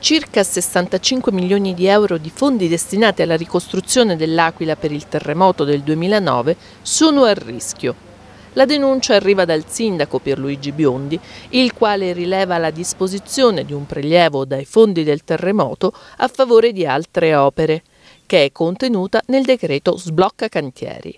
Circa 65 milioni di euro di fondi destinati alla ricostruzione dell'Aquila per il terremoto del 2009 sono a rischio. La denuncia arriva dal sindaco Pierluigi Biondi, il quale rileva la disposizione di un prelievo dai fondi del terremoto a favore di altre opere, che è contenuta nel decreto Sblocca Cantieri.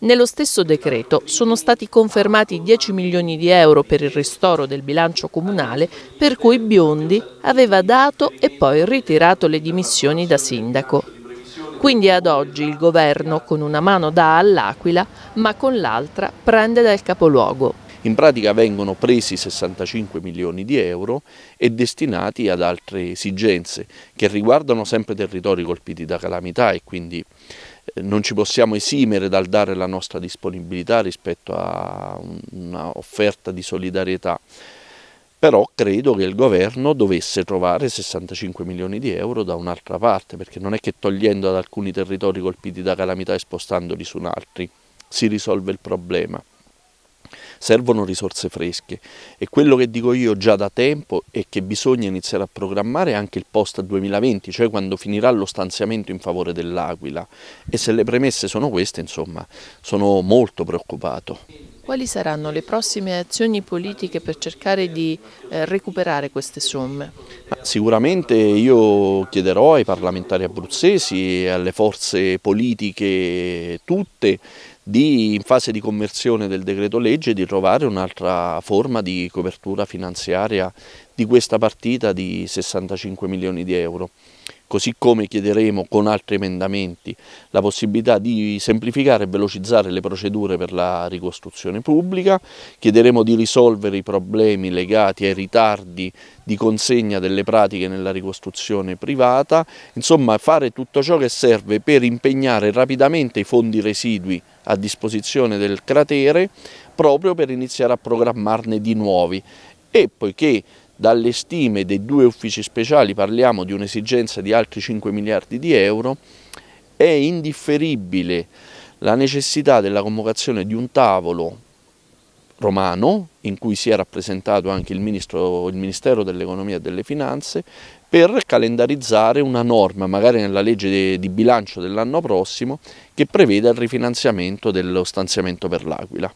Nello stesso decreto sono stati confermati 10 milioni di euro per il ristoro del bilancio comunale per cui Biondi aveva dato e poi ritirato le dimissioni da sindaco. Quindi ad oggi il governo con una mano dà all'Aquila ma con l'altra prende dal capoluogo. In pratica vengono presi 65 milioni di euro e destinati ad altre esigenze che riguardano sempre territori colpiti da calamità e quindi non ci possiamo esimere dal dare la nostra disponibilità rispetto a un'offerta di solidarietà, però credo che il governo dovesse trovare 65 milioni di euro da un'altra parte, perché non è che togliendo ad alcuni territori colpiti da calamità e spostandoli su altri si risolve il problema servono risorse fresche e quello che dico io già da tempo è che bisogna iniziare a programmare anche il post 2020, cioè quando finirà lo stanziamento in favore dell'Aquila e se le premesse sono queste insomma sono molto preoccupato. Quali saranno le prossime azioni politiche per cercare di eh, recuperare queste somme? Ma sicuramente io chiederò ai parlamentari abruzzesi e alle forze politiche tutte di, in fase di conversione del decreto legge di trovare un'altra forma di copertura finanziaria di questa partita di 65 milioni di euro. Così come chiederemo con altri emendamenti la possibilità di semplificare e velocizzare le procedure per la ricostruzione pubblica, chiederemo di risolvere i problemi legati ai ritardi di consegna delle pratiche nella ricostruzione privata, insomma fare tutto ciò che serve per impegnare rapidamente i fondi residui a disposizione del cratere proprio per iniziare a programmarne di nuovi e poiché dalle stime dei due uffici speciali parliamo di un'esigenza di altri 5 miliardi di euro, è indifferibile la necessità della convocazione di un tavolo romano, in cui si è rappresentato anche il, ministro, il Ministero dell'Economia e delle Finanze, per calendarizzare una norma, magari nella legge di bilancio dell'anno prossimo, che preveda il rifinanziamento dello stanziamento per l'Aquila.